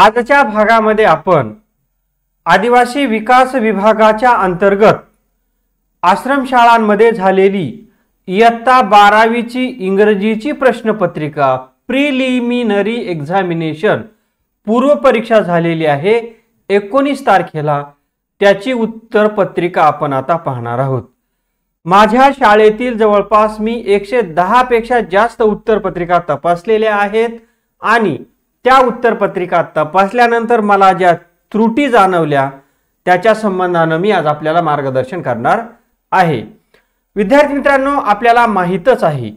आजच्या भागामध्ये आपण आदिवासी विकास विभागाच्या अंतर्गत आश्रमशाळांमध्ये झालेली इयत्ता बारावीची इंग्रजीची प्रश्नपत्रिका प्रिलिमिनरी एक्झामिनेशन पूर्वपरीक्षा झालेली आहे एकोणीस तारखेला त्याची उत्तरपत्रिका आपण आता पाहणार आहोत माझ्या शाळेतील जवळपास मी एकशे दहापेक्षा जास्त उत्तरपत्रिका तपासलेल्या आहेत आणि त्या उत्तरपत्रिका तपासल्यानंतर मला ज्या त्रुटी जाणवल्या त्याच्या संबंधानं मी आज आपल्याला मार्गदर्शन करणार आहे विद्यार्थी मित्रांनो आपल्याला माहीतच आहे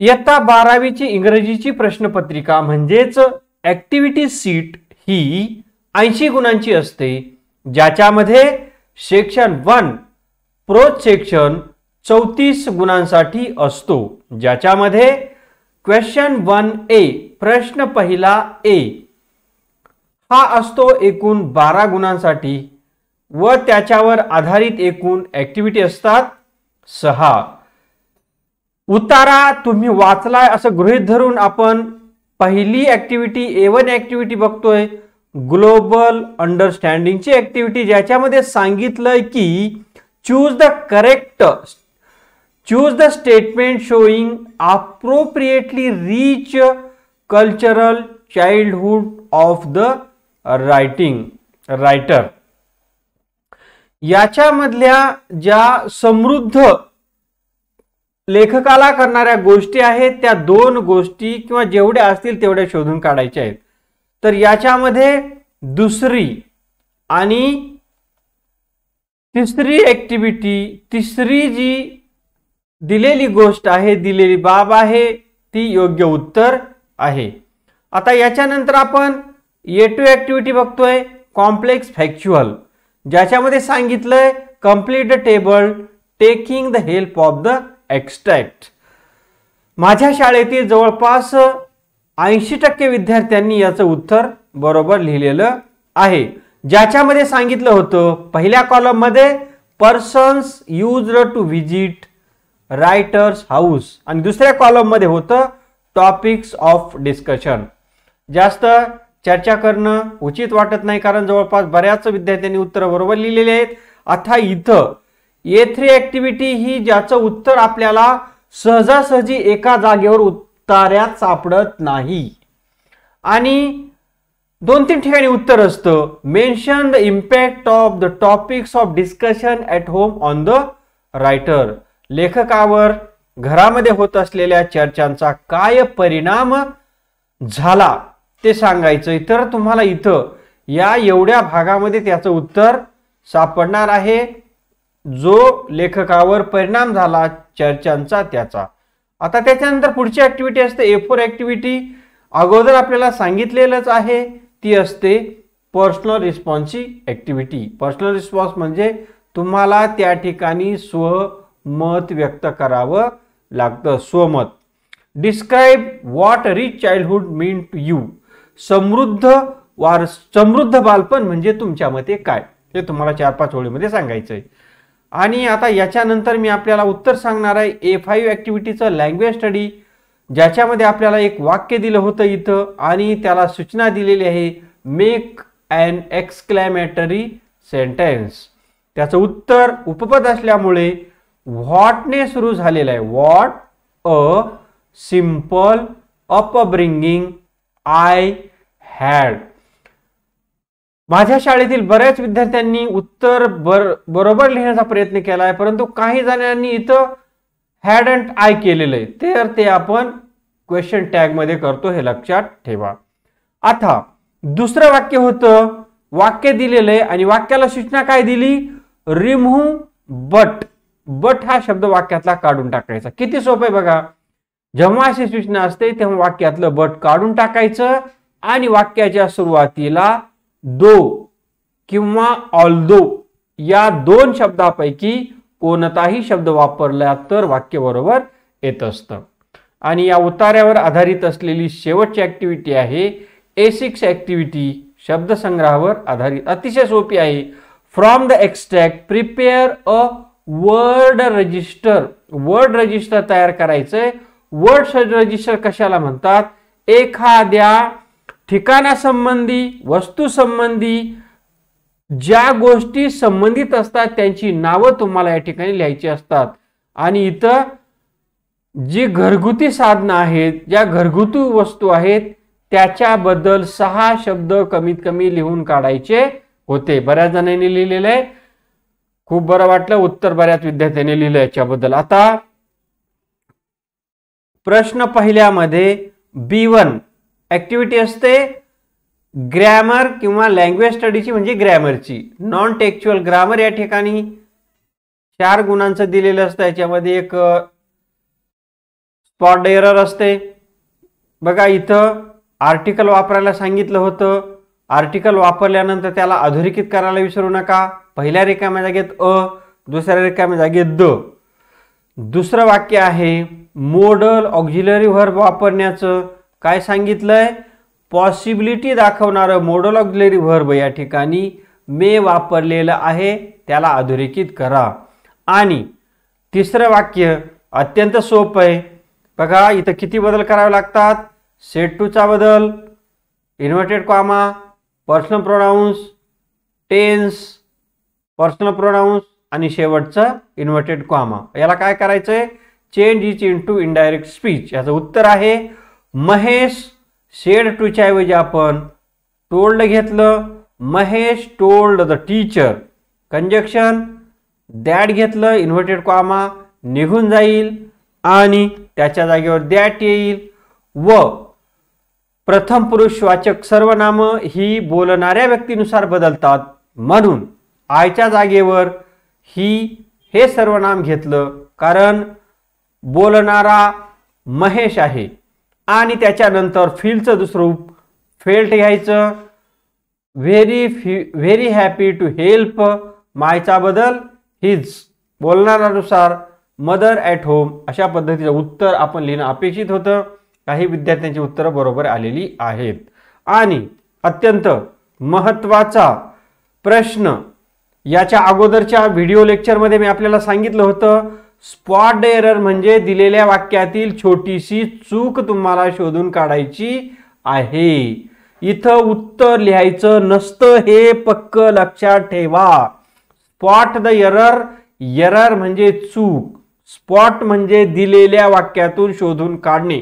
इयत्ता बारावीची इंग्रजीची प्रश्नपत्रिका म्हणजेच ऍक्टिव्हिटी सीट ही ऐंशी गुणांची असते ज्याच्यामध्ये सेक्शन वन प्रोज सेक्शन चौतीस गुणांसाठी असतो ज्याच्यामध्ये क्वेश्चन वन ए प्रश्न पहिला ए हा असतो एकूण बारा गुणांसाठी व त्याच्यावर आधारित एकूण ऍक्टिव्हिटी असतात सहा उतारा तुम्ही वाचलाय असं गृहित धरून आपण पहिली ऍक्टिव्हिटी ए वन ऍक्टिव्हिटी बघतोय ग्लोबल अंडरस्टँडिंगची ऍक्टिव्हिटी ज्याच्यामध्ये सांगितलंय की choose the correct choose the statement showing appropriately rich cultural childhood of the writing writer याच्यामधल्या ज्या समृद्ध लेखकाला करणाऱ्या गोष्टी आहेत त्या दोन गोष्टी किंवा जेवढ्या असतील तेवढ्या शोधून काढायच्या आहेत तर याच्यामध्ये दुसरी आणि तिसरी ऍक्टिव्हिटी तिसरी जी दिलेली गोष्ट आहे दिलेली बाब आहे ती योग्य उत्तर आहे आता याच्यानंतर आपण ए टू ॲक्टिव्हिटी बघतोय कॉम्प्लेक्स फॅक्च्युअल ज्याच्यामध्ये सांगितलंय complete the table taking the help of the extract माझ्या शाळेतील जवळपास ऐंशी टक्के विद्यार्थ्यांनी याचं उत्तर बरोबर लिहिलेलं आहे ज्याच्यामध्ये सांगितलं होतं पहिल्या कॉलममध्ये persons use to visit writer's house आणि दुसऱ्या कॉलममध्ये होतं टॉपिक्स ऑफ डिस्कशन जास्त चर्चा करणं उचित वाटत नाही कारण जवळपास बऱ्याच विद्यार्थ्यांनी उत्तर बरोबर लिहिलेली आहेत आता इथं ए थ्री ऍक्टिव्हिटी ही ज्याचं उत्तर आपल्याला सहजासहजी एका जागेवर उत्तऱ्यात सापडत नाही आणि दोन तीन ठिकाणी उत्तर असतं mention the impact of the topics of discussion at home on the writer लेखकावर घरामध्ये होत असलेल्या चर्चांचा काय परिणाम झाला ते सांगायचं तर तुम्हाला इथं या एवढ्या भागामध्ये त्याचं उत्तर सापडणार आहे जो लेखकावर परिणाम झाला चर्चांचा त्याचा आता त्याच्यानंतर पुढची ॲक्टिव्हिटी असते ए फोर ॲक्टिव्हिटी अगोदर आपल्याला सांगितलेलंच आहे ती असते पर्सनल रिस्पॉन्सची ॲक्टिव्हिटी पर्सनल रिस्पॉन्स म्हणजे तुम्हाला त्या ठिकाणी स्व मत व्यक्त करावं लागतं स्वमत describe what rich childhood mean to you समृद्ध वार समृद्ध बालपण म्हणजे तुमच्या मते काय हे तुम्हाला चार पाच ओळीमध्ये सांगायचं आहे आणि आता याच्यानंतर मी आपल्याला उत्तर सांगणार आहे ए फाईव्ह ॲक्टिव्हिटीचं लँग्वेज स्टडी ज्याच्यामध्ये आपल्याला एक वाक्य दिलं होतं इथं आणि त्याला सूचना दिलेली आहे मेक अँड एक्सक्लॅमेटरी सेंटेन्स त्याचं उत्तर उपपद असल्यामुळे व्हॉटने सुरू झालेलं आहे what a simple upbringing I had माझ्या शाळेतील बऱ्याच विद्यार्थ्यांनी उत्तर बर बरोबर लिहिण्याचा प्रयत्न केला आहे परंतु काही जणांनी इथं हॅड अँड आय केलेलं आहे तर ते आपण क्वेश्चन टॅग मध्ये करतो हे लक्षात ठेवा आता दुसरं वाक्य होतं वाक्य दिलेलं आहे आणि वाक्याला सूचना काय दिली रिमूव्ह बट बट हा शब्द वाक्यातला काढून टाकायचा किती सोपं आहे बघा जेव्हा अशी सूचना असते तेव्हा वाक्यातलं बट काढून टाकायचं आणि वाक्याच्या सुरुवातीला दो किंवा ऑल दो या दोन शब्दापैकी कोणताही शब्द वापरला तर वाक्य बरोबर येत असतं आणि या उतार्यावर आधारित असलेली शेवटची ऍक्टिव्हिटी आहे ए सिक्स ॲक्टिव्हिटी शब्दसंग्रहावर आधारित अतिशय सोपी आहे from the extract prepare a word register word register तयार करायचंय वर्ड रजिस्टर कशाला म्हणतात एखाद्या ठिकाणासंबंधी वस्तूसंबंधी ज्या गोष्टी संबंधित असतात त्यांची नावं तुम्हाला या ठिकाणी लिहायची असतात आणि इथं जी घरगुती साधनं आहेत ज्या घरगुती वस्तू आहेत त्याच्याबद्दल सहा शब्द कमीत कमी लिहून काढायचे होते बऱ्याच जणांनी लिहिलेले खूप बरं वाटलं उत्तर बऱ्याच विद्यार्थ्यांनी लिहिलं याच्याबद्दल आता प्रश्न पहिल्यामध्ये बी वन ऍक्टिव्हिटी असते ग्रॅमर किंवा लँग्वेज स्टडीची म्हणजे ग्रॅमरची नॉन टेक्च्युअल ग्रामर या ठिकाणी चार गुणांचं दिलेलं असतं याच्यामध्ये एक स्पॉट एरर असते बघा इथं आर्टिकल वापरायला सांगितलं होतं आर्टिकल वापरल्यानंतर त्याला अधोरेखित करायला विसरू नका पहिल्या रिकाम्या जागेत अ दुसऱ्या रिकाम्या जागेत द दुसरं वाक्य आहे मोडल ऑक्झिलरी व्हर्ब वापरण्याचं काय सांगितलंय पॉसिबिलिटी दाखवणारं मोडल ऑक्झिलरी व्हर्ब या ठिकाणी मे वापरलेलं आहे त्याला अधोरेखित करा आणि तिसरं वाक्य अत्यंत सोपं आहे बघा इथं किती बदल करावे लागतात सेट टूचा बदल inverted comma personal pronouns tense personal pronouns आणि शेवटचं इन्व्हर्टेड कॉमा याला काय करायचं आहे change is into indirect speech याचं उत्तर आहे महेश शेड टूच्या ऐवजी आपण टोल्ड घेतलं Mahesh told the teacher conjunction that घेतलं इन्व्हर्टेड कॉमा निघून जाईल आणि त्याच्या जागेवर दॅट येईल व प्रथम पुरुष वाचक सर्वनामं ही बोलणाऱ्या व्यक्तीनुसार बदलतात म्हणून आयच्या जागेवर ही हे सर्व नाम घेतलं कारण बोलणारा महेश आहे आणि त्याच्यानंतर फीलचं दुसरं रूप फेल्ट घ्यायचं very fee very happy to help मायचा बदल हिज बोलणारानुसार मदर ॲट होम अशा पद्धतीचं उत्तर आपण लिहिणं अपेक्षित होतं काही विद्यार्थ्यांची उत्तरं बरोबर आलेली आहेत आणि अत्यंत महत्त्वाचा प्रश्न याच्या अगोदरच्या व्हिडिओ लेक्चरमध्ये मी आपल्याला सांगितलं होतं स्पॉट एरर म्हणजे दिलेल्या वाक्यातील छोटीशी चूक तुम्हाला शोधून काढायची आहे इथं उत्तर लिहायचं नसतं हे पक्क लक्षात ठेवा स्पॉट द एरर एरर म्हणजे चूक स्पॉट म्हणजे दिलेल्या वाक्यातून शोधून काढणे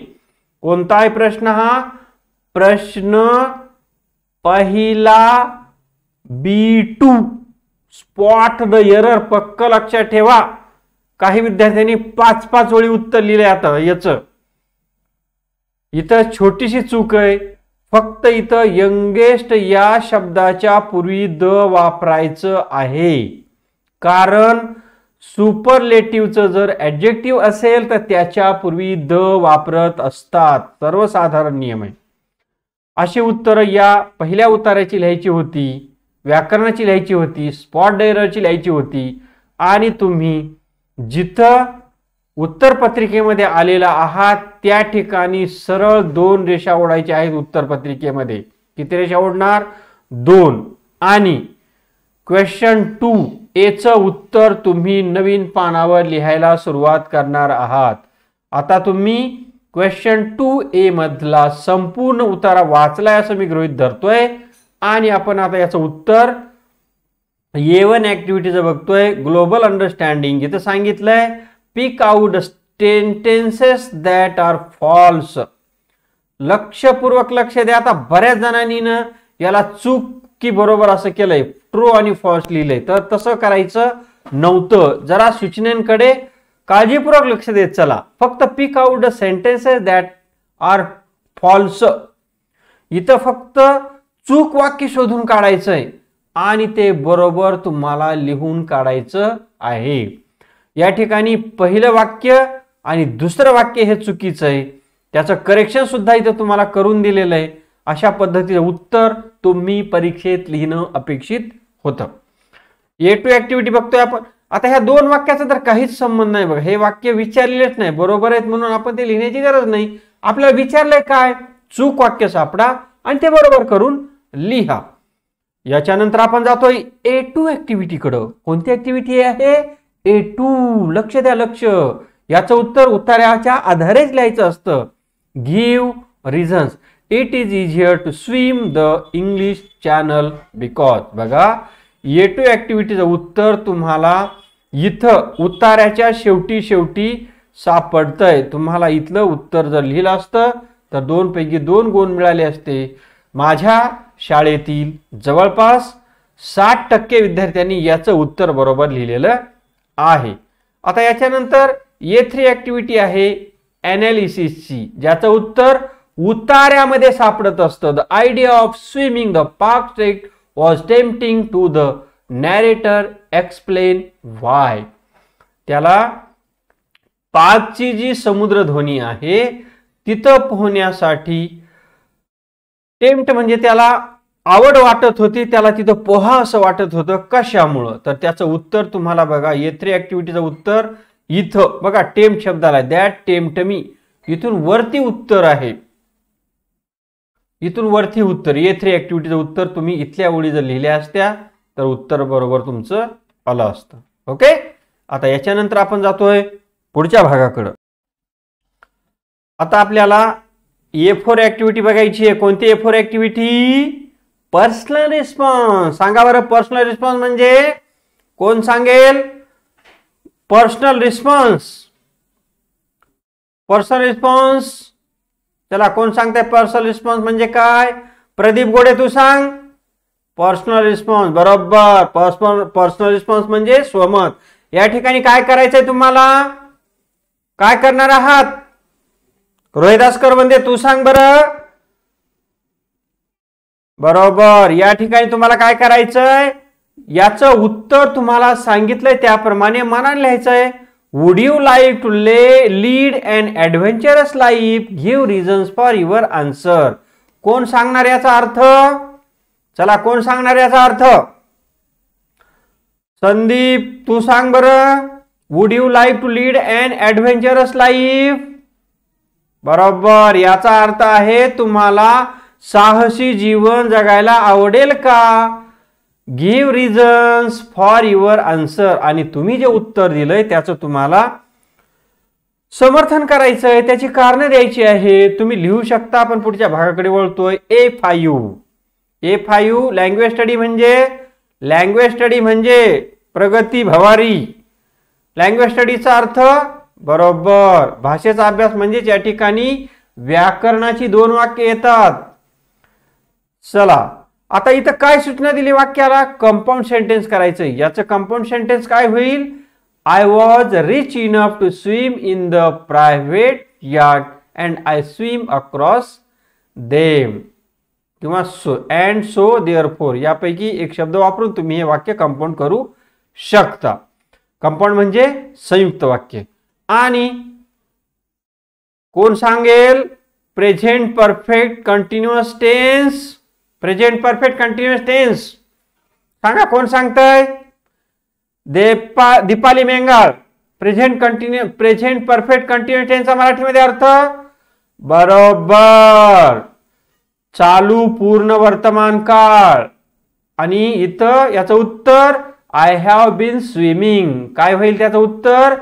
कोणताही प्रश्न हा प्रश्न पहिला B two spot the error पक्क लक्षात ठेवा काही विद्यार्थ्यांनी पाच पाच वेळी उत्तर लिहिले आता याचं इथं छोटीशी चूक आहे फक्त इथं यंगेस्ट या शब्दाच्या पूर्वी द वापरायचं आहे कारण सुपरलेटिव्हचं जर ऍब्जेक्टिव्ह असेल तर त्याच्यापूर्वी द वापरत असतात सर्वसाधारण नियम आहे अशी उत्तरं या पहिल्या उत्तराची लिहायची होती व्याकरणाची लिहायची होती स्पॉट डायरची लिहायची होती आणि तुम्ही जिथं उत्तरपत्रिकेमध्ये आलेला आहात त्या ठिकाणी सरळ दोन रेषा ओढायच्या आहेत उत्तरपत्रिकेमध्ये किती रेषा ओढणार दोन आणि क्वेश्चन टू एचं उत्तर तुम्ही नवीन पानावर लिहायला सुरुवात करणार आहात आता तुम्ही क्वेश्चन टू ए मधला संपूर्ण उतारा वाचलाय असं मी गृहित धरतोय आणि आपण आता याचं उत्तर ए वन ॲक्टिव्हिटीचं बघतोय ग्लोबल अंडरस्टँडिंग इथं सांगितलंय pick out sentences that are false लक्षपूर्वक लक्ष द्या आता बऱ्याच जणांनी ना याला चूक की बरोबर असं केलंय ट्रू आणि फॉल्स लिहिलंय तर तसं करायचं नव्हतं जरा सूचनेकडे काळजीपूर्वक लक्ष देत चला फक्त pick out the sentences that are false इथं फक्त चूक वाक्य शोधून काढायचंय आणि ते बरोबर तुम्हाला लिहून काढायचं आहे या ठिकाणी पहिलं वाक्य आणि दुसरं वाक्य हे चुकीचं आहे त्याचं करेक्शन सुद्धा इथे तुम्हाला करून दिलेलं आहे अशा पद्धतीचं उत्तर तुम्ही परीक्षेत लिहिणं अपेक्षित होतं ए टू ऍक्टिव्हिटी बघतोय आपण आता ह्या दोन वाक्याचा तर काहीच संबंध नाही बघा हे वाक्य विचारलेलेच नाही बरोबर आहेत म्हणून आपण ते लिहिण्याची गरज नाही आपल्याला विचारलंय काय चूक वाक्य सापडा आणि ते बरोबर करून लिहा याच्यानंतर आपण जातोय ए टू ऍक्टिव्हिटीकडं कोणती ऍक्टिव्हिटी आहे ए टू लक्ष द्या लक्ष याचं उत्तर उत्तराच्या आधारेच लिहायचं असतं give reasons it is easier to swim the English channel because बघा ए टू ॲक्टिव्हिटीचं उत्तर तुम्हाला इथं उतार्याच्या शेवटी शेवटी सापडतंय तुम्हाला इथलं उत्तर जर लिहिलं असतं तर दोनपैकी दोन गुण मिळाले असते माझ्या शाळेतील जवळपास साठ टक्के विद्यार्थ्यांनी याचं उत्तर बरोबर लिहिलेलं आहे आता याच्यानंतर ये थ्री ॲक्टिव्हिटी आहे ॲनालिसिसची ज्याचं उत्तर उतार्यामध्ये सापडत असतं the idea of swimming the park state was tempting to the narrator explain why त्याला पार्कची जी समुद्रध्वनी आहे तिथं पोहण्यासाठी टेम्प्ट म्हणजे त्याला आवड वाटत होती त्याला तिथं पोहा असं वाटत होतं कशामुळं तर त्याचं उत्तर तुम्हाला बघा येथ्री ऍक्टिव्हिटीचं उत्तर इथं बघा टेम शब्दाला दॅट टेमटमी इथून वरती उत्तर आहे इथून वरती उत्तर येथ्री ऍक्टिव्हिटीचं उत्तर तुम्ही इथल्या ओळी जर लिहिल्या असत्या तर उत्तर बरोबर तुमचं आलं असतं ओके आता याच्यानंतर आपण जातोय पुढच्या भागाकडं आता आपल्याला ए फोर ऍक्टिव्हिटी बघायची आहे कोणती A four activity personal response सांगा बरं पर्सनल रिस्पॉन्स म्हणजे कोण सांगेल पर्सनल रिस्पॉन्स पर्सनल रिस्पॉन्स चला कोण सांगते पर्सनल रिस्पॉन्स म्हणजे काय प्रदीप गोडे तू सांग पर्सनल रिस्पॉन्स बरोबर पर्सनल पर्सनल रिस्पॉन्स म्हणजे स्वमत या ठिकाणी काय करायचंय तुम्हाला काय करणार आहात रोहिदास करवंदे तू सांग बरं बरोबर या ठिकाणी तुम्हाला काय करायचंय याचं उत्तर तुम्हाला सांगितलंय त्याप्रमाणे मनाने लिहायचंय would you like to le lead and adventurous life give reasons for your answer कोण सांगणार याचा अर्थ चला कोण सांगणार याचा अर्थ संदीप तू सांग बर would you like to lead and adventurous life बरोबर याचा अर्थ आहे तुम्हाला साहसी जीवन जगायला आवडेल का give reasons for your answer आणि तुम्ही जे उत्तर दिलंय त्याचं तुम्हाला समर्थन करायचं आहे त्याची कारणं द्यायची आहे तुम्ही लिहू शकता आपण पुढच्या भागाकडे वळतोय A five A five language study म्हणजे लँग्वेज स्टडी म्हणजे प्रगती भवारी लँग्वेज स्टडीचा अर्थ बरोबर भाषेचा अभ्यास म्हणजेच या ठिकाणी व्याकरणाची दोन वाक्य येतात चला आता इथं काय सूचना दिली वाक्याला कंपाऊंड सेंटेन्स करायचं याचं कंपाऊंड सेंटेन्स काय होईल I was rich enough to swim in the private yard and I swim across them किंवा so and so therefore यापैकी एक शब्द वापरून तुम्ही हे वाक्य कंपाऊंड करू शकता कंपाऊंड म्हणजे संयुक्त वाक्य आणि कोण सांगेल present perfect continuous tense present perfect continuous tense सांगा कोण सांगतय Depa Deepali Mengal present continue present perfect continuous टेन्सचा मराठीमध्ये अर्थ बरोबर चालू पूर्ण वर्तमान काळ आणि इथं याचं उत्तर आय हॅव बीन स्विमिंग काय होईल त्याचं उत्तर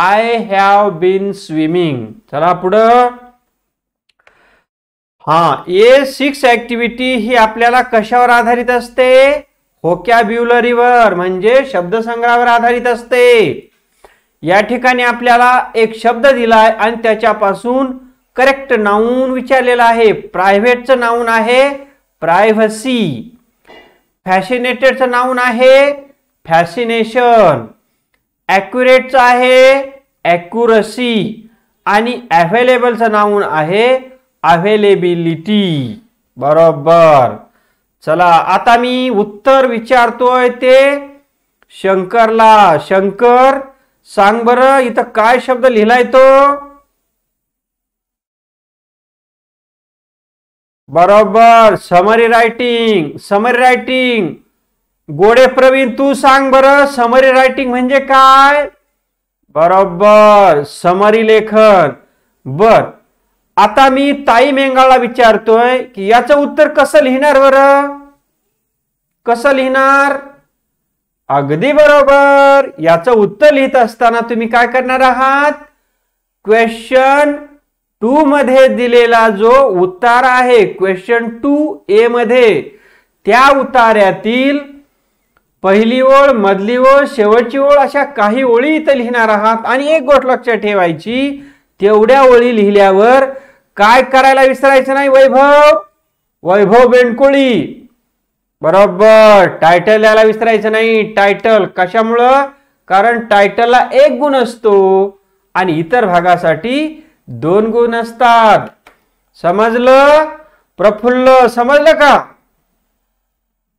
आय हॅव बीन स्विमिंग चला पुढं हा ए सिक्स ऍक्टिव्हिटी ही आपल्याला कशावर आधारित असते होक्याब्युलरीवर म्हणजे शब्दसंग्रहावर आधारित असते या ठिकाणी आपल्याला एक शब्द दिला आहे आणि त्याच्यापासून करेक्ट नाऊन विचारलेलं आहे प्रायव्हेटचं नाऊन आहे प्रायव्हसी फॅसिनेटेडचं नाऊन आहे फॅसिनेशन ॲक्युरेटचं आहे ऍक्युरसी आणि अव्हेलेबलचं नाऊन आहे अवेलेबिलिटी बरोबर चला आता मी उत्तर विचारतोय ते शंकरला शंकर सांग बर, इथं काय शब्द लिहिलाय तो बरोबर समरी रायटिंग समरी रायटिंग गोडे प्रवीण तू सांग बर, समरी रायटिंग म्हणजे काय बरोबर समरी लेखन बर आता मी ताई मेंगाळला विचारतोय की याचं उत्तर कसं लिहिणार बरं कसं लिहिणार अगदी बरोबर याचं उत्तर लिहित असताना तुम्ही काय करणार आहात क्वेश्चन टू मध्ये दिलेला जो उत्तार आहे क्वेश्चन टू ए मध्ये त्या उतार्यातील पहिली ओळ मधली ओळ शेवटची ओळ अशा काही ओळी इथं लिहिणार आहात आणि एक गोष्ट लक्षात ठेवायची तेवढ्या ओळी लिहिल्यावर काय करायला विसरायचं नाही वैभव वैभव बेंडकोळी बरोबर टायटल यायला विसरायचं नाही टायटल कशामुळं कारण टायटलला एक गुण असतो आणि इतर भागासाठी दोन गुण असतात समजलं प्रफुल्ल समजलं का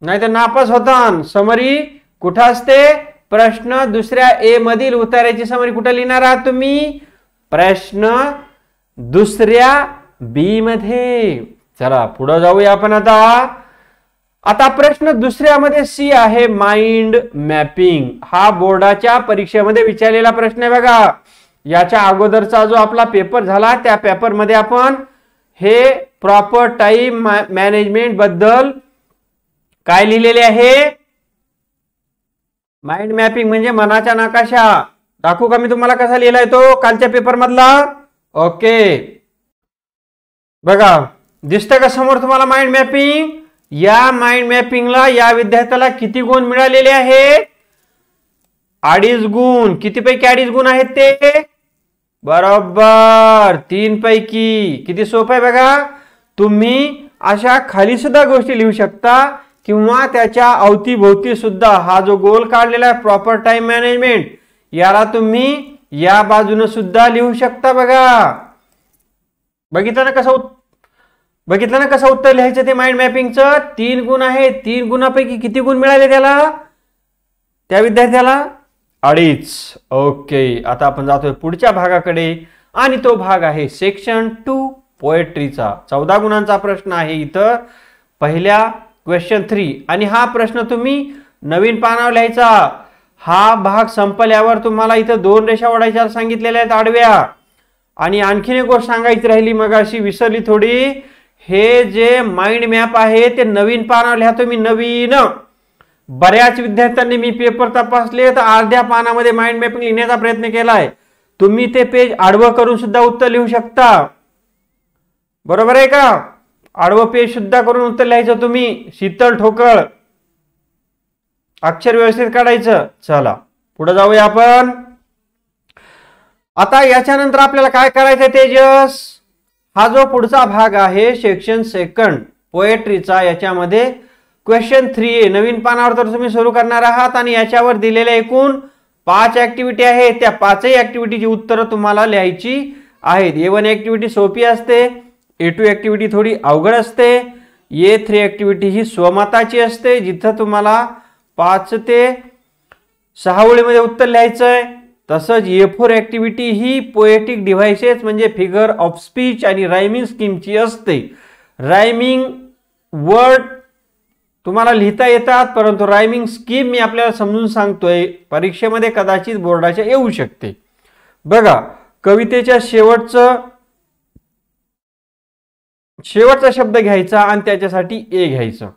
नाही तर नापास होता समरी कुठं असते प्रश्न दुसऱ्या ए मधील उतारायची समरी कुठं लिहिणार आहात तुम्ही प्रश्न दुसऱ्या बी मध्ये चला पुढे जाऊया आपण आता आता प्रश्न दुसऱ्यामध्ये सी आहे माइंड मॅपिंग हा बोर्डाच्या परीक्षेमध्ये विचारलेला प्रश्न आहे बघा याच्या अगोदरचा जो आपला पेपर झाला त्या पेपरमध्ये आपण हे प्रॉपर टाइम मॅनेजमेंट बद्दल काय लिहिलेले आहे माइंड मॅपिंग म्हणजे मनाच्या नकाशा दाखवू का मी तुम्हाला कसा लिहिलाय तो कालच्या पेपर मधला ओके बघा दिसतंय का समोर तुम्हाला माइंड मॅपिंग या माइंड मॅपिंगला या विद्यार्थ्याला किती गुण मिळालेले आहेत अडीच गुण किती पैकी अडीच गुण आहेत ते बरोबर तीन पैकी किती सोपं आहे बघा तुम्ही अशा खाली सुद्धा गोष्टी लिहू शकता किंवा त्याच्या अवतीभोवती सुद्धा हा जो गोल काढलेला आहे प्रॉपर टाइम मॅनेजमेंट याला तुम्ही या बाजूनं सुद्धा लिहू शकता बघा बघितलं ना कसं बघितलं ना कसं उत्तर लिहायचं ते माइंड मॅपिंगचं तीन गुण आहे तीन गुणापैकी किती गुण मिळाले त्याला त्या विद्यार्थ्याला अडीच ओके आता आपण जातोय पुढच्या भागाकडे आणि तो भाग आहे सेक्शन टू पोएट्रीचा चौदा गुणांचा प्रश्न आहे इथं पहिल्या क्वेश्चन थ्री आणि हा प्रश्न तुम्ही नवीन पानावर लिहायचा हा भाग संपल्यावर तुम्हाला इथं दोन रेषा ओढायच्या सांगितलेल्या आहेत आडव्या आणि आणखीन एक गोष्ट सांगायची राहिली मग अशी विसरली थोडी हे जे माइंड मॅप आहे ते नवीन पानावर लिहा तुम्ही नवीन बऱ्याच विद्यार्थ्यांनी मी पेपर तपासले तर अर्ध्या पानामध्ये माइंड मॅपिंग लिहिण्याचा प्रयत्न केला आहे तुम्ही ते पेज आडवं करून सुद्धा उत्तर लिहू शकता बरोबर आहे का आडवं पेज सुद्धा करून उत्तर लिहायचं तुम्ही शीतल ठोकळ अक्षर व्यवस्थित काढायचं चला पुढे जाऊया आपण आता याच्यानंतर आपल्याला काय करायचं तेजस हा जो पुढचा भाग आहे सेक्शन सेकंड पोएट्रीचा याच्यामध्ये क्वेश्चन थ्री ए नवीन पानावर तर तुम्ही सुरू करणार आहात आणि याच्यावर दिलेल्या एकूण पाच ऍक्टिव्हिटी आहेत त्या पाचही ऍक्टिव्हिटीची उत्तरं तुम्हाला लिहायची आहेत ए वन ऍक्टिव्हिटी सोपी असते ए टू ऍक्टिव्हिटी थोडी अवघड असते ए थ्री ऍक्टिव्हिटी ही स्वमताची असते जिथं तुम्हाला पाच ते सहा उत्तर लिहायचं आहे तसंच ए फोर ॲक्टिव्हिटी ही पोएटिक डिव्हायसेस म्हणजे फिगर ऑफ स्पीच आणि रायमिंग स्कीमची असते रायमिंग वर्ड तुम्हाला लिहिता येतात परंतु रायमिंग स्कीम मी आपल्याला समजून सांगतोय परीक्षेमध्ये कदाचित बोर्डाच्या येऊ शकते बघा कवितेच्या शेवटचं शेवटचा शब्द घ्यायचा आणि त्याच्यासाठी ए घ्यायचं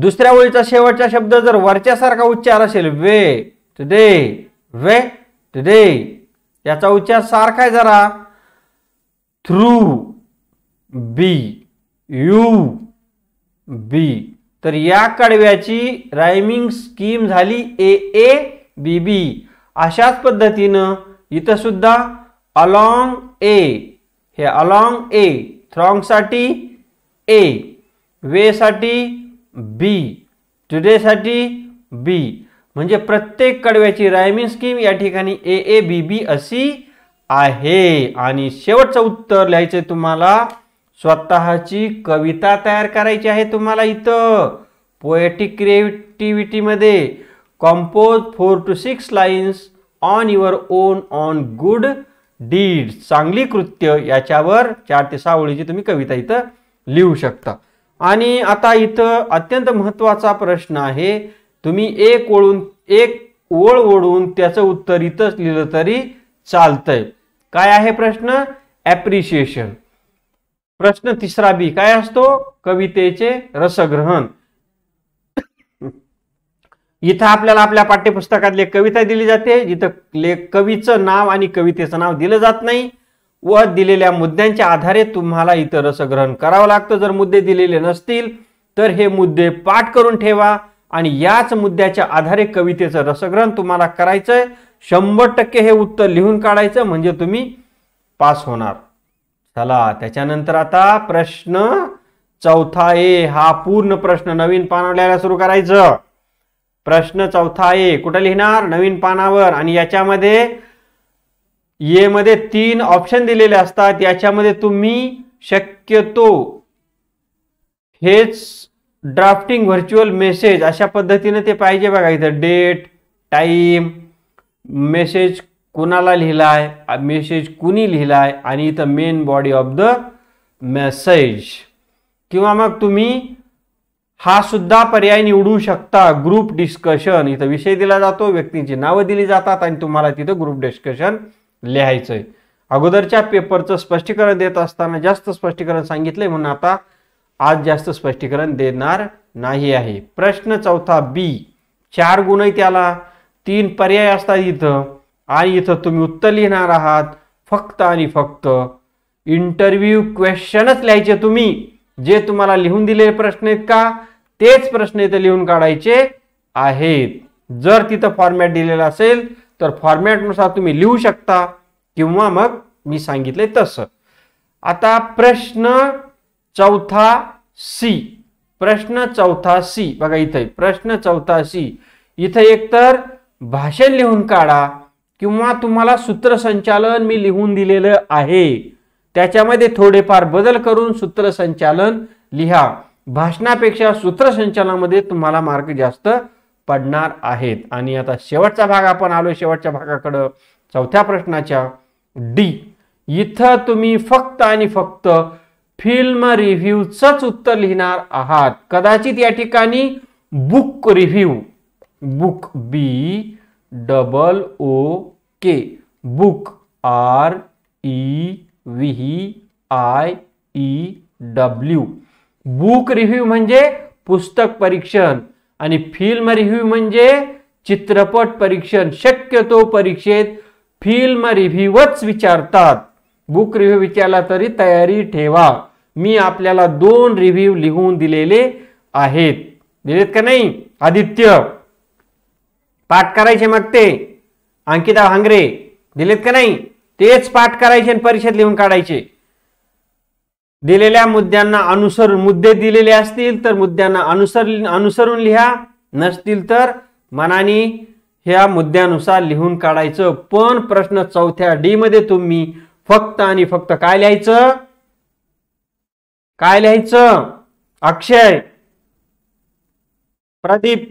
दुसऱ्या ओळीचा शेवटचा शब्द जर वरच्यासारखा उच्चार असेल वे दे वे दे याचा उच्चार सारखा आहे जरा थ्रू बी यू बी तर या कडव्याची रायमिंग स्कीम झाली ए ए बी बी अशाच पद्धतीनं इथं सुद्धा अलॉंग ए हे अलॉंग ए थ्रॉंगसाठी ए वेसाठी बी टुडेसाठी बी म्हणजे प्रत्येक कडव्याची रायमिंग स्कीम या ठिकाणी ए ए बी बी अशी आहे आणि शेवटचं उत्तर लिहायचं तुम्हाला स्वतःची कविता तयार करायची आहे तुम्हाला इथं पोएटिक क्रिएटिव्हिटीमध्ये compose four to six lines on your own on good deed चांगली कृत्य याच्यावर चार ते सहा ओळीची तुम्ही कविता इथं लिहू शकता आणि आता इथं अत्यंत महत्त्वाचा प्रश्न आहे तुम्ही एक ओळून एक ओळ ओढून त्याचं उत्तर इथंच लिहिलं तरी चालतंय काय आहे प्रश्न ॲप्रिशिएशन प्रश्न तिसरा बी काय असतो कवितेचे रसग्रहण इथं आपल्याला आपल्या पाठ्यपुस्तकातले कविता दिली जाते जिथं कवीचं नाव आणि कवितेचं नाव दिलं जात नाही व दिलेल्या मुद्द्यांच्या आधारे तुम्हाला इतर रसग्रहण करावं लागतं जर मुद्दे दिलेले नसतील तर हे मुद्दे पाठ करून ठेवा आणि याच मुद्द्याच्या आधारे कवितेचं रसग्रहण तुम्हाला करायचंय शंभर टक्के हे उत्तर लिहून काढायचं म्हणजे तुम्ही पास होणार चला त्याच्यानंतर आता प्रश्न चौथा ए हा पूर्ण प्रश्न नवीन पानावर लिहायला सुरू करायचं प्रश्न चौथा ए कुठं लिहिणार नवीन पानावर आणि याच्यामध्ये येमध्ये तीन ऑप्शन दिलेले असतात याच्यामध्ये तुम्ही शक्यतो हेच ड्राफ्टिंग व्हर्च्युअल मेसेज अशा पद्धतीने ते पाहिजे बघा इथं डेट टाईम मेसेज कोणाला लिहिलाय मेसेज कुणी लिहिलाय आणि इथं main body of the message किंवा मग तुम्ही हा सुद्धा पर्याय निवडू शकता ग्रुप डिस्कशन इथं विषय दिला जातो व्यक्तींची नावं दिली जातात आणि तुम्हाला तिथं ग्रुप डिस्कशन लिहायचं आहे अगोदरच्या पेपरचं स्पष्टीकरण देत असताना जास्त स्पष्टीकरण सांगितलंय म्हणून आता आज जास्त स्पष्टीकरण देणार नाही आहे प्रश्न चौथा बी चार गुणही त्याला तीन पर्याय असतात इथं आणि इथं तुम्ही उत्तर लिहिणार आहात फक्त आणि फक्त इंटरव्ह्यू क्वेश्चनच लिहायचे तुम्ही जे तुम्हाला लिहून दिलेले प्रश्न आहेत का तेच प्रश्न इथं लिहून काढायचे आहेत जर तिथं फॉर्मॅट दिलेला असेल तर फॉर्मॅटनुसार तुम्ही लिहू शकता किंवा मग मी सांगितले तसं आता प्रश्न चौथा सी प्रश्न चौथा सी बघा इथे प्रश्न चौथा सी इथं एकतर भाषण लिहून काढा किंवा तुम्हाला सूत्रसंचालन मी लिहून दिलेलं आहे त्याच्यामध्ये थोडेफार बदल करून सूत्रसंचालन लिहा भाषणापेक्षा सूत्रसंचालनामध्ये तुम्हाला मार्क जास्त पडणार आहेत आणि आता शेवटचा भाग आपण आलो शेवटच्या भागाकडं चौथ्या प्रश्नाच्या डी इथं तुम्ही फक्त आणि फक्त फिल्म रिव्ह्यूचंच उत्तर लिहिणार आहात कदाचित या ठिकाणी book review book B double O K book R E V I E W book review म्हणजे पुस्तक परीक्षण आणि फिल्म रिव्ह्यू म्हणजे चित्रपट परीक्षण शक्यतो परीक्षेत फिल्म रिव्ह्यूच विचारतात बुक रिव्ह्यू विचारला तरी तयारी ठेवा मी आपल्याला दोन रिव्ह्यू लिहून दिलेले आहेत दिलेत का नाही आदित्य पाठ करायचे मग ते अंकिता हांगरे दिलेत का नाही तेच पाठ करायचे आणि परीक्षेत लिहून काढायचे दिलेल्या मुद्द्यांना अनुसरून मुद्दे दिलेले असतील तर मुद्द्यांना अनुसर अनुसरून लिहा नसतील तर मनाने ह्या मुद्द्यानुसार लिहून काढायचं पण प्रश्न चौथ्या डी मध्ये तुम्ही फक्त आणि फक्त काय लिहायचं काय लिहायचं अक्षय प्रदीप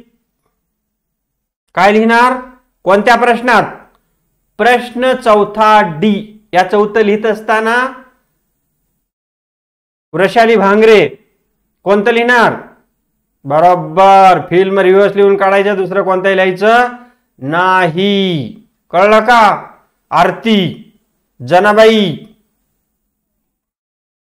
काय लिहिणार कोणत्या प्रश्नात प्रश्न चौथा डी याचं उत्तर लिहित असताना वृषाली भांगरे कोणतं लिहिणार बरोबर फिल्म रिव्हर्स लिहून काढायचं दुसरं कोणतंही लिहायचं नाही कळलं का आरती जनाबाई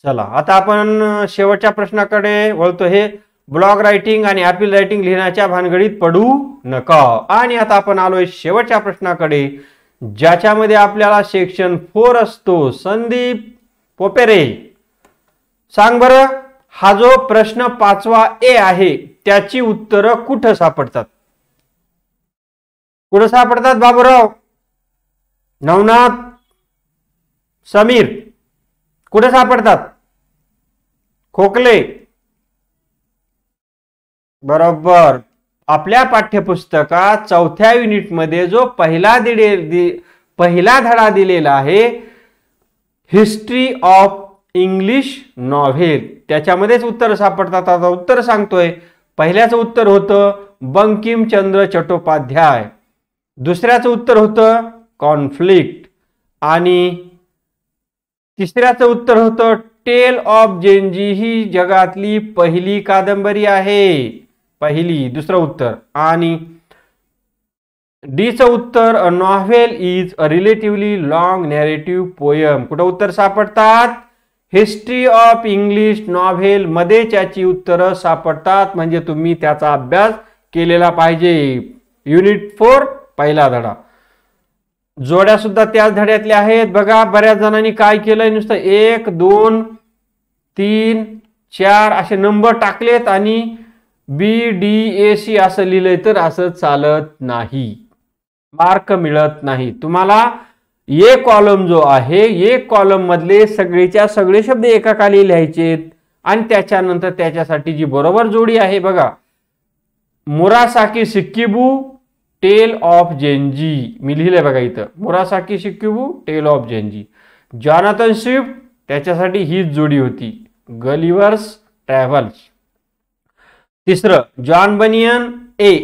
चला आता आपण शेवटच्या प्रश्नाकडे वळतो हे ब्लॉग रायटिंग आणि ॲपिल रायटिंग लिहिण्याच्या भानगडीत पडू नका आणि आता आपण आलोय शेवटच्या प्रश्नाकडे ज्याच्यामध्ये आपल्याला सेक्शन फोर असतो संदीप पोपेरे सांग बर हा जो प्रश्न पाचवा ए आहे त्याची उत्तरं कुठं सापडतात कुठं सापडतात बाबूराव नवनाथ समीर कुठं सापडतात खोकले बरोबर आपल्या पाठ्यपुस्तकात चौथ्या युनिटमध्ये जो पहिला दिले दि, पहिला धडा दिलेला आहे हिस्ट्री ऑफ इंग्लिश नॉव्हेल त्याच्यामध्येच उत्तर सापडतात आता उत्तर सांगतोय पहिल्याचं उत्तर होतं बंकिमचंद्र चट्टोपाध्याय दुसऱ्याचं उत्तर होतं कॉन्फ्लिक्ट आणि तिसऱ्याचं उत्तर होतं टेल ऑफ जेंजी ही जगातली पहिली कादंबरी आहे पहिली दुसरं उत्तर आणि डीचं उत्तर a novel is a relatively long narrative poem कुठं उत्तर सापडतात हिस्ट्री ऑफ इंग्लिश नॉव्हेलमध्ये त्याची उत्तरं सापडतात म्हणजे तुम्ही त्याचा अभ्यास केलेला पाहिजे युनिट फोर पहिला धडा जोड्या सुद्धा त्याच धड्यातल्या आहेत बघा बऱ्याच जणांनी काय केलंय नुसतं एक दोन तीन चार असे नंबर टाकलेत आणि बी डी ए सी असं लिहिलंय तर असं चालत नाही मार्क मिळत नाही तुम्हाला ये कॉलम जो आहे ये कॉलम मधले सगळेच्या सगळे शब्द खाली लिहायचे आणि त्याच्यानंतर त्याच्यासाठी जी बरोबर जोडी आहे बघा Murasaki Shikibu tale of Genji मी लिहिलंय बघा इथं Murasaki Shikibu tale of Genji Jonathan Swift त्याच्यासाठी हीच जोडी होती गलिवर्स ट्रॅव्हल्स तिसरं John Bunyan a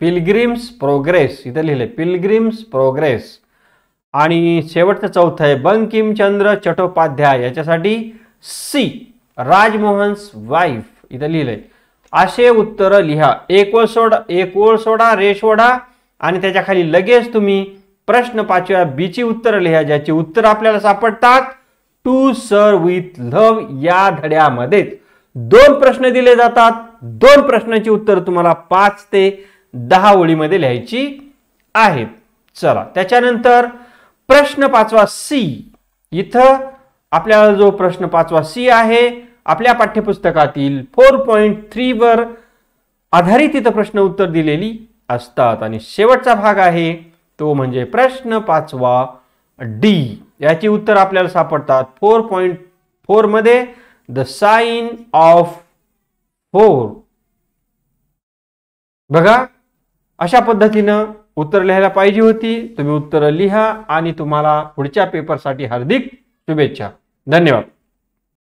pilgrim's progress इथं लिहिलंय पिलग्रिम्स प्रोग्रेस आणि शेवटचं चौथं आहे बंकिमचंद्र चट्टोपाध्याय याच्यासाठी सी राजमोहन्स वाईफ इथं लिहिलंय असे उत्तरं लिहा सोड सोडा एकोळ सोडा रेशोडा आणि त्याच्या खाली लगेच तुम्ही प्रश्न पाचव्या बीची उत्तरं लिहा ज्याची उत्तरं आपल्याला सापडतात टू सर विथ लव्ह या धड्यामध्ये दोन प्रश्न दिले जातात दोन प्रश्नाची उत्तर तुम्हाला पाच ते दहा ओळीमध्ये लिहायची आहेत चला त्याच्यानंतर प्रश्न पाचवा सी इथं आपल्याला जो प्रश्न पाचवा सी आहे आपल्या पाठ्यपुस्तकातील फोर पॉईंट वर आधारित इथं प्रश्न उत्तर दिलेली असतात आणि शेवटचा भाग आहे तो म्हणजे प्रश्न पाचवा डी याची उत्तर आपल्याला सापडतात फोर पॉईंट फोरमध्ये द साईन ऑफ फोर बघा अशा पद्धतीनं उत्तर लिहायला पाहिजे होती तुम्ही उत्तर लिहा आणि तुम्हाला पुढच्या पेपरसाठी हार्दिक शुभेच्छा धन्यवाद